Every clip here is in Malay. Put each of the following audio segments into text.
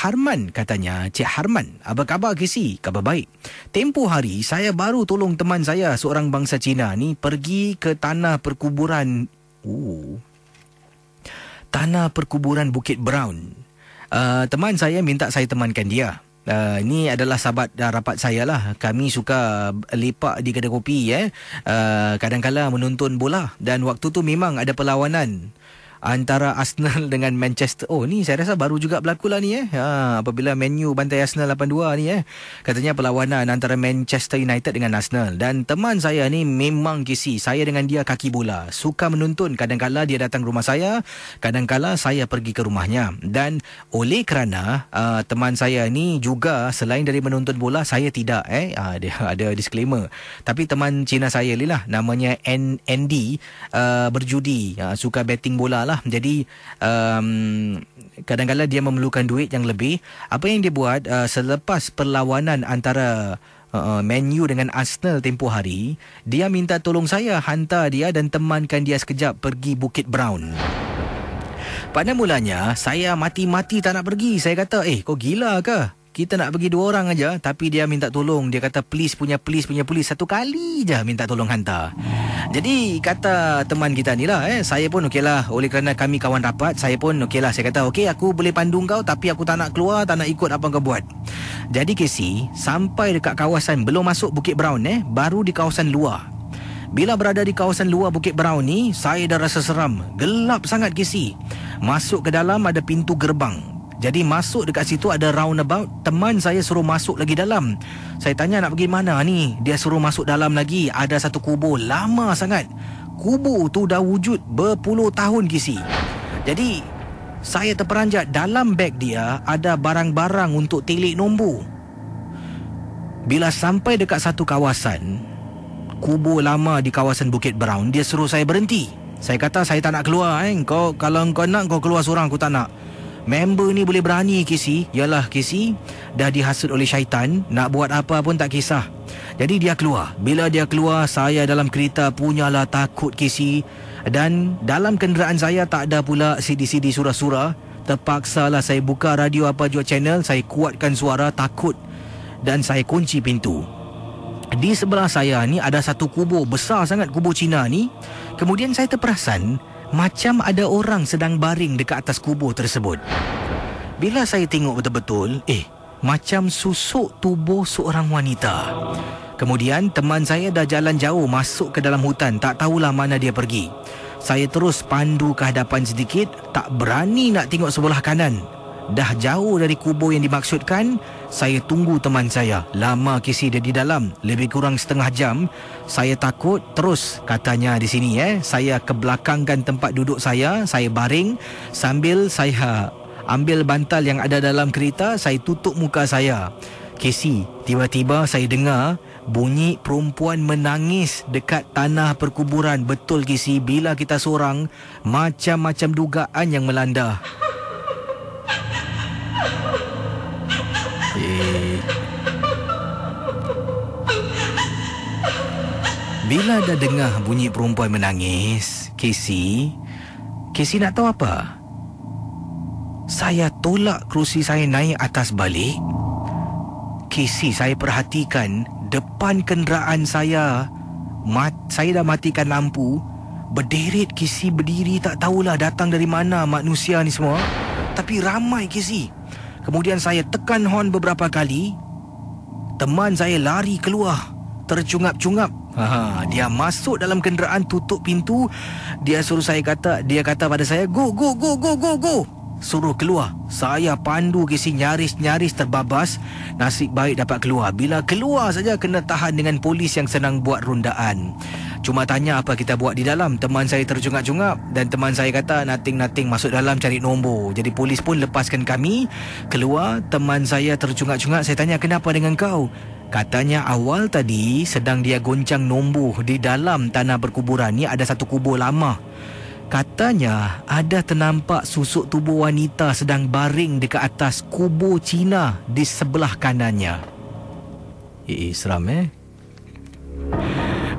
Harman katanya, Cik Harman, apa khabar KC? Khabar baik. Tempoh hari, saya baru tolong teman saya, seorang bangsa Cina ni, pergi ke tanah perkuburan... Ooh. Tanah perkuburan Bukit Brown. Uh, teman saya minta saya temankan dia. Uh, ini adalah sahabat uh, rapat saya lah. Kami suka uh, lepak di kedai kopi. Eh. Uh, kadang-kadang menonton bola. Dan waktu tu memang ada perlawanan antara Arsenal dengan Manchester. Oh ni saya rasa baru juga berlaku lah ni eh. Ha, apabila Man U bantai Arsenal 8-2 ni eh. Katanya perlawanan antara Manchester United dengan Arsenal. Dan teman saya ni memang kisi. Saya dengan dia kaki bola. Suka menuntun. Kadang-kadang dia datang rumah saya. Kadang-kadang saya pergi ke rumahnya. Dan oleh kerana uh, teman saya ni juga selain dari menuntun bola, saya tidak eh. Ha, dia ada disclaimer. Tapi teman Cina saya ni lah. Namanya N- Andy uh, berjudi. Uh, suka betting bola lah lah jadi um, kadang-kadang dia memerlukan duit yang lebih apa yang dia buat uh, selepas perlawanan antara uh, menu dengan Arsenal tempoh hari dia minta tolong saya hantar dia dan temankan dia sekejap pergi Bukit Brown pada mulanya saya mati-mati tak nak pergi saya kata eh kau gila ke kita nak pergi dua orang aja tapi dia minta tolong dia kata please punya please punya please satu kali je minta tolong hantar oh. jadi kata teman kita ni lah eh saya pun okeylah oleh kerana kami kawan rapat saya pun okeylah saya kata okey aku boleh pandu kau tapi aku tak nak keluar tak nak ikut apa kau buat jadi KC sampai dekat kawasan belum masuk Bukit Brown eh baru di kawasan luar bila berada di kawasan luar Bukit Brown ni, saya dah rasa seram. Gelap sangat kisi. Masuk ke dalam ada pintu gerbang. Jadi masuk dekat situ ada roundabout Teman saya suruh masuk lagi dalam Saya tanya nak pergi mana ni Dia suruh masuk dalam lagi Ada satu kubur lama sangat Kubur tu dah wujud berpuluh tahun kisi Jadi saya terperanjat dalam beg dia Ada barang-barang untuk tilik nombor Bila sampai dekat satu kawasan Kubur lama di kawasan Bukit Brown Dia suruh saya berhenti Saya kata saya tak nak keluar eh. kau, Kalau kau nak kau keluar seorang aku tak nak Member ni boleh berani KC Yalah KC Dah dihasut oleh syaitan Nak buat apa pun tak kisah Jadi dia keluar Bila dia keluar Saya dalam kereta punyalah takut KC Dan dalam kenderaan saya Tak ada pula CD-CD surah-surah Terpaksalah saya buka radio apa jua channel Saya kuatkan suara takut Dan saya kunci pintu di sebelah saya ni ada satu kubur besar sangat kubur Cina ni. Kemudian saya terperasan macam ada orang sedang baring dekat atas kubur tersebut. Bila saya tengok betul-betul, eh, macam susuk tubuh seorang wanita. Kemudian teman saya dah jalan jauh masuk ke dalam hutan, tak tahulah mana dia pergi. Saya terus pandu ke hadapan sedikit, tak berani nak tengok sebelah kanan. Dah jauh dari kubur yang dimaksudkan, saya tunggu teman saya. Lama kisi dia di dalam, lebih kurang setengah jam. Saya takut terus katanya di sini eh. Saya kebelakangkan tempat duduk saya, saya baring sambil saya ambil bantal yang ada dalam kereta, saya tutup muka saya. Kesi, tiba-tiba saya dengar bunyi perempuan menangis dekat tanah perkuburan. Betul Kesi, bila kita seorang, macam-macam dugaan yang melanda. Bila dah dengar bunyi perempuan menangis, Casey, Casey nak tahu apa? Saya tolak kerusi saya naik atas balik. Casey, saya perhatikan depan kenderaan saya, mat, saya dah matikan lampu. Berderit Casey berdiri tak tahulah datang dari mana manusia ni semua. Tapi ramai Casey. Kemudian saya tekan horn beberapa kali. Teman saya lari keluar, tercungap-cungap. dia masuk dalam kenderaan, tutup pintu. Dia suruh saya kata, dia kata pada saya, "Go, go, go, go, go, go." Suruh keluar. Saya pandu kisi nyaris-nyaris terbabas. Nasib baik dapat keluar. Bila keluar saja kena tahan dengan polis yang senang buat rundaan. Cuma tanya apa kita buat di dalam Teman saya terjungap-jungap Dan teman saya kata Nothing-nothing Masuk dalam cari nombor Jadi polis pun lepaskan kami Keluar Teman saya terjungap-jungap Saya tanya kenapa dengan kau Katanya awal tadi Sedang dia goncang nombor Di dalam tanah berkuburan Ni ada satu kubur lama Katanya ada ternampak susuk tubuh wanita sedang baring dekat atas kubur Cina di sebelah kanannya. Eh, eh seram eh.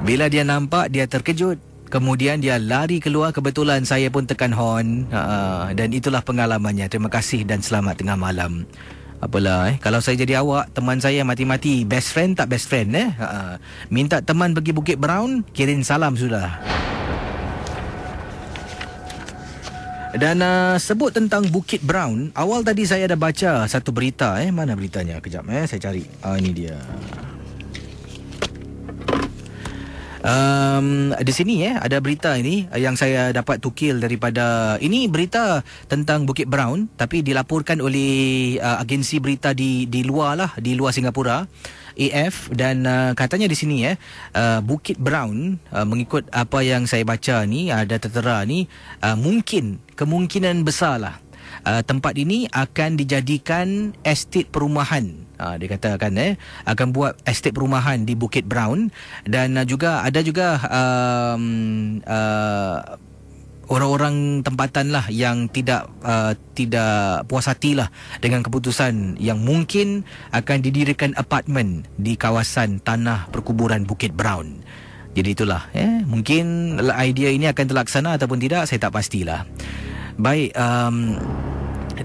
Bila dia nampak, dia terkejut. Kemudian dia lari keluar kebetulan saya pun tekan horn uh, dan itulah pengalamannya. Terima kasih dan selamat tengah malam. Apalah eh kalau saya jadi awak teman saya mati-mati best friend tak best friend eh. Uh, minta teman pergi Bukit Brown kirim salam sudah. Dan uh, sebut tentang Bukit Brown, awal tadi saya ada baca satu berita eh mana beritanya kejap eh saya cari. Ah ini dia um, di sini eh ada berita ini yang saya dapat tukil daripada ini berita tentang Bukit Brown tapi dilaporkan oleh uh, agensi berita di di luar lah di luar Singapura AF dan uh, katanya di sini eh uh, Bukit Brown uh, mengikut apa yang saya baca ni ada uh, tertera ni uh, mungkin kemungkinan besar lah uh, tempat ini akan dijadikan estate perumahan Ha, dia katakan eh, akan buat estate perumahan di Bukit Brown dan uh, juga ada juga um, uh, orang-orang tempatan lah yang tidak uh, tidak puas hati lah dengan keputusan yang mungkin akan didirikan apartmen di kawasan tanah perkuburan Bukit Brown. Jadi itulah, eh, mungkin idea ini akan terlaksana ataupun tidak, saya tak pastilah. lah. Baik, um,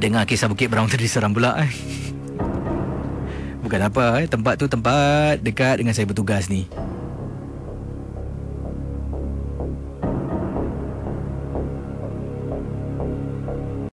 dengar kisah Bukit Brown tadi seram pula eh. Bukan apa, eh. tempat tu tempat dekat dengan saya bertugas ni.